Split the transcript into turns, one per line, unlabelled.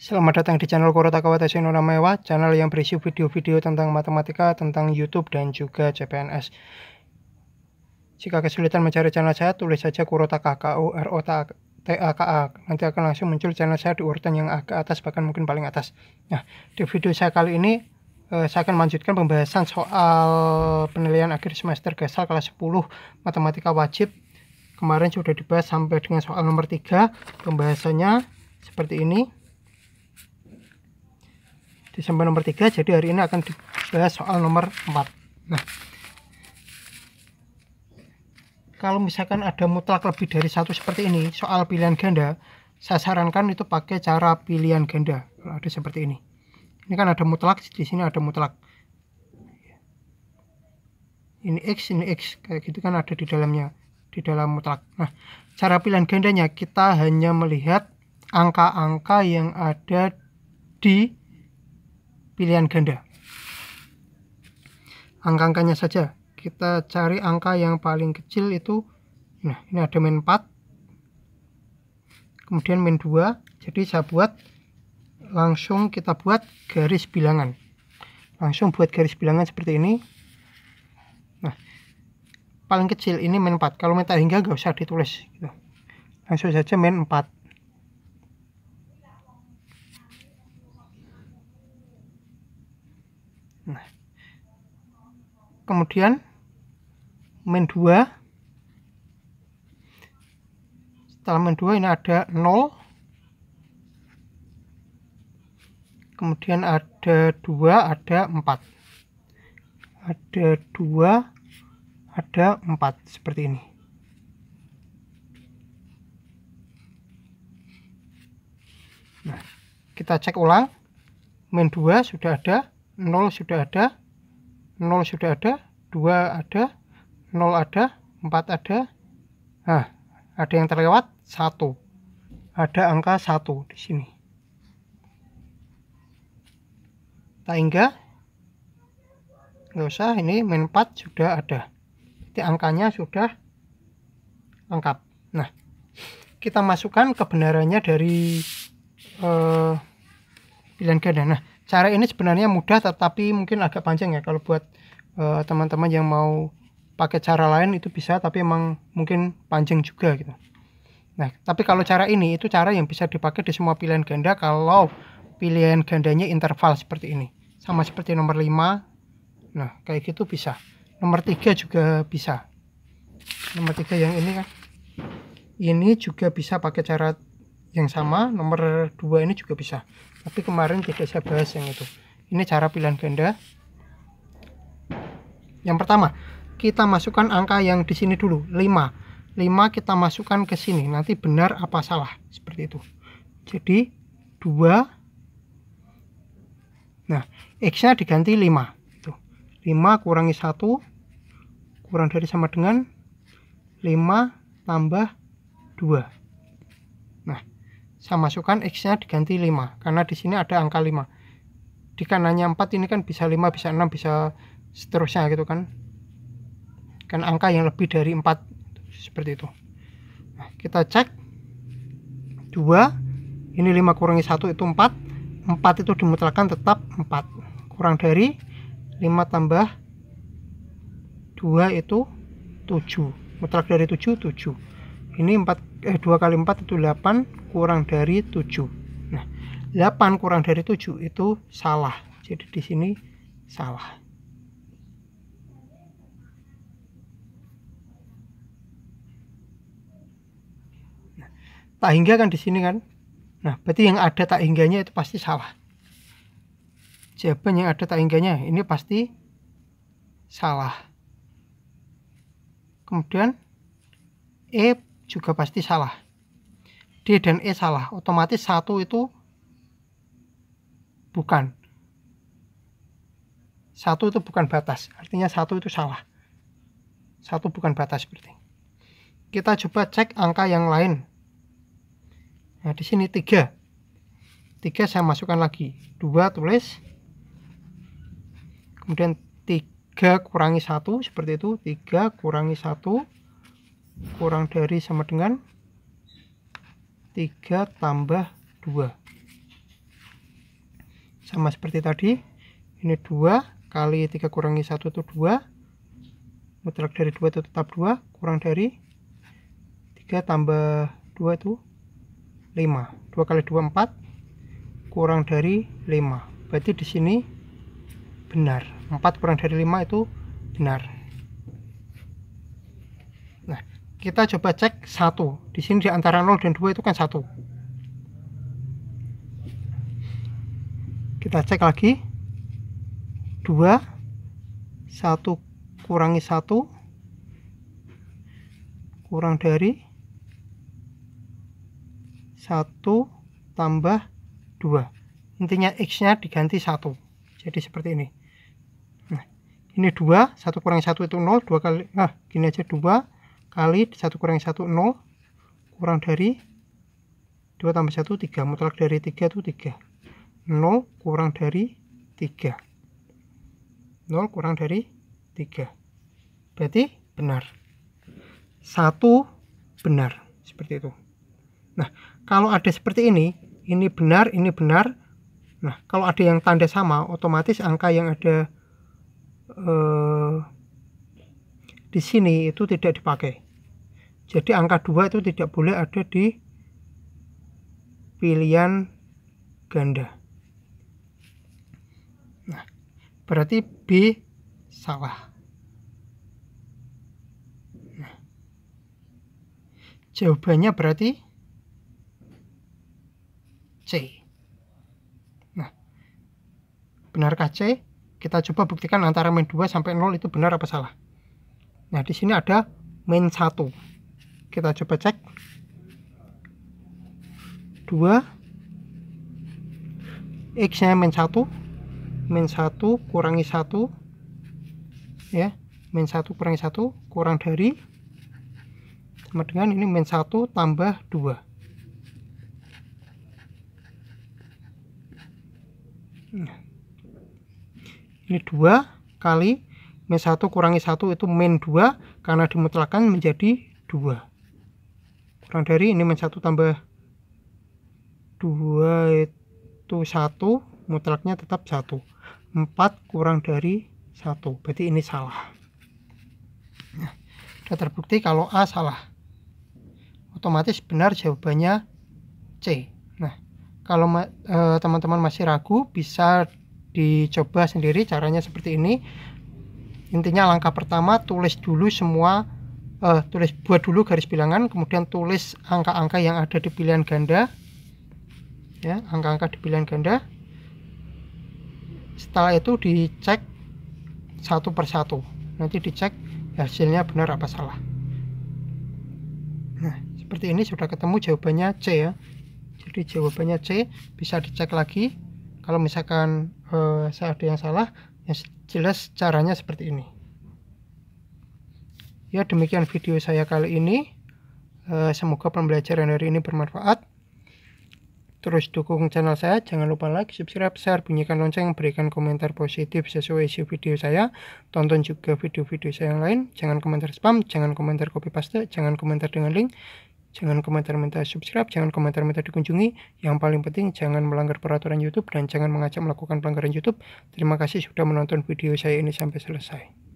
Selamat datang di channel Kurota Kawateshi no Namewa, channel yang berisi video-video tentang matematika, tentang YouTube, dan juga CPNS. Jika kesulitan mencari channel saya, tulis saja Kurota A K A, Nanti akan langsung muncul channel saya di urutan yang agak atas, bahkan mungkin paling atas. Nah, di video saya kali ini, eh, saya akan melanjutkan pembahasan soal penilaian akhir semester GESAL kelas 10 Matematika Wajib. Kemarin sudah dibahas sampai dengan soal nomor 3, pembahasannya seperti ini di sampai nomor 3 jadi hari ini akan dibahas soal nomor 4 nah kalau misalkan ada mutlak lebih dari satu seperti ini soal pilihan ganda saya sarankan itu pakai cara pilihan ganda kalau ada seperti ini ini kan ada mutlak di sini ada mutlak ini x ini x kayak gitu kan ada di dalamnya di dalam mutlak nah cara pilihan gandanya kita hanya melihat angka-angka yang ada di pilihan ganda. Angka-angkanya saja. Kita cari angka yang paling kecil itu. Nah, ini ada min 4. Kemudian min 2. Jadi saya buat langsung kita buat garis bilangan. Langsung buat garis bilangan seperti ini. Nah, paling kecil ini min 4. Kalau min hingga gak usah ditulis. Gitu. Langsung saja min 4. kemudian min 2 setelah min 2 ini ada 0 kemudian ada 2 ada 4 ada 2 ada 4 seperti ini nah kita cek ulang min 2 sudah ada 0 sudah ada 0 sudah ada, 2 ada, 0 ada, 4 ada. Nah, ada yang terlewat 1. Ada angka 1 di sini. Tak hingga. Nggak usah, ini main 4 sudah ada. Jadi angkanya sudah lengkap. Nah, kita masukkan kebenarannya dari Uh, pilihan ganda. Nah, cara ini sebenarnya mudah tetapi mungkin agak panjang ya kalau buat eh, teman-teman uh, yang mau pakai cara lain itu bisa tapi emang mungkin panjang juga gitu. Nah, tapi kalau cara ini itu cara yang bisa dipakai di semua pilihan ganda kalau pilihan gandanya interval seperti ini. Sama seperti nomor 5. Nah, kayak gitu bisa. Nomor 3 juga bisa. Nomor 3 yang ini kan. Ini juga bisa pakai cara yang sama nomor 2 ini juga bisa tapi kemarin tidak saya bahas yang itu ini cara pilihan ganda yang pertama kita masukkan angka yang di sini dulu 5 5 kita masukkan ke sini nanti benar apa salah seperti itu jadi 2 nah X nya diganti 5 itu 5 kurangi 1 kurang dari sama dengan 5 tambah 2 saya masukkan X-nya diganti 5 karena di sini ada angka 5 di kanannya 4 ini kan bisa 5 bisa 6 bisa seterusnya gitu kan kan angka yang lebih dari 4 seperti itu nah, kita cek 2 ini 5 kurangi 1 itu 4 4 itu dimutlakan tetap 4 kurang dari 5 tambah 2 itu 7 mutlak dari 7 7 ini 4 eh 2 kali 4 itu 8 kurang dari 7 nah 8 kurang dari 7 itu salah jadi di sini salah nah, tak hingga kan di sini kan nah berarti yang ada tak hingganya itu pasti salah jawaban yang ada tak hingganya ini pasti salah kemudian E juga pasti salah D dan E salah otomatis satu itu bukan satu itu bukan batas artinya satu itu salah satu bukan batas seperti. kita coba cek angka yang lain nah di sini tiga tiga saya masukkan lagi dua tulis kemudian tiga kurangi satu seperti itu tiga kurangi satu kurang dari sama dengan 3 tambah 2 sama seperti tadi ini 2 kali 3 kurangi 1 itu 2 mutlak dari 2 itu tetap 2 kurang dari 3 tambah 2 itu 5 2 kali 2 4 kurang dari 5 berarti di sini benar 4 kurang dari 5 itu benar kita coba cek satu di sini di antara 0 dan 2 itu kan satu kita cek lagi 2 1 kurangi 1 kurang dari 1 tambah 2 intinya x nya diganti 1 jadi seperti ini nah, ini 2 1 kurangi 1 itu 0 2 kali nah gini aja 2 kali 1 kurang 1 0 kurang dari 2 tambah 1 3 mutlak dari 3 itu 3 0 kurang dari 3 0 kurang dari 3 berarti benar 1 benar seperti itu nah kalau ada seperti ini ini benar ini benar nah kalau ada yang tanda sama otomatis angka yang ada eh, di sini itu tidak dipakai. Jadi angka 2 itu tidak boleh ada di pilihan ganda. Nah, berarti B salah. Nah, jawabannya berarti C. Nah, benarkah C? Kita coba buktikan antara min 2 sampai 0 itu benar apa salah. Nah, di sini ada main satu Kita coba cek. dua X-nya main satu main satu kurangi satu ya, main satu kurangi satu kurang dari sama dengan ini main satu tambah dua nah. ini dua kali min 1 kurangi 1 itu min 2 karena dimutlakan menjadi 2 kurang dari ini min 1 tambah 2 itu 1 mutlaknya tetap 1 4 kurang dari 1 berarti ini salah nah, sudah terbukti kalau A salah otomatis benar jawabannya C nah kalau teman-teman ma eh, masih ragu bisa dicoba sendiri caranya seperti ini intinya langkah pertama tulis dulu semua uh, tulis buat dulu garis bilangan kemudian tulis angka-angka yang ada di pilihan ganda ya angka-angka di pilihan ganda setelah itu dicek satu persatu nanti dicek hasilnya benar apa salah nah seperti ini sudah ketemu jawabannya C ya jadi jawabannya C bisa dicek lagi kalau misalkan uh, saya ada yang salah yang jelas caranya seperti ini ya demikian video saya kali ini uh, semoga pembelajaran hari ini bermanfaat terus dukung channel saya jangan lupa like, subscribe, share, bunyikan lonceng berikan komentar positif sesuai isi video saya tonton juga video-video saya yang lain jangan komentar spam, jangan komentar copy paste jangan komentar dengan link Jangan komentar minta subscribe, jangan komentar minta dikunjungi. Yang paling penting jangan melanggar peraturan YouTube dan jangan mengajak melakukan pelanggaran YouTube. Terima kasih sudah menonton video saya ini sampai selesai.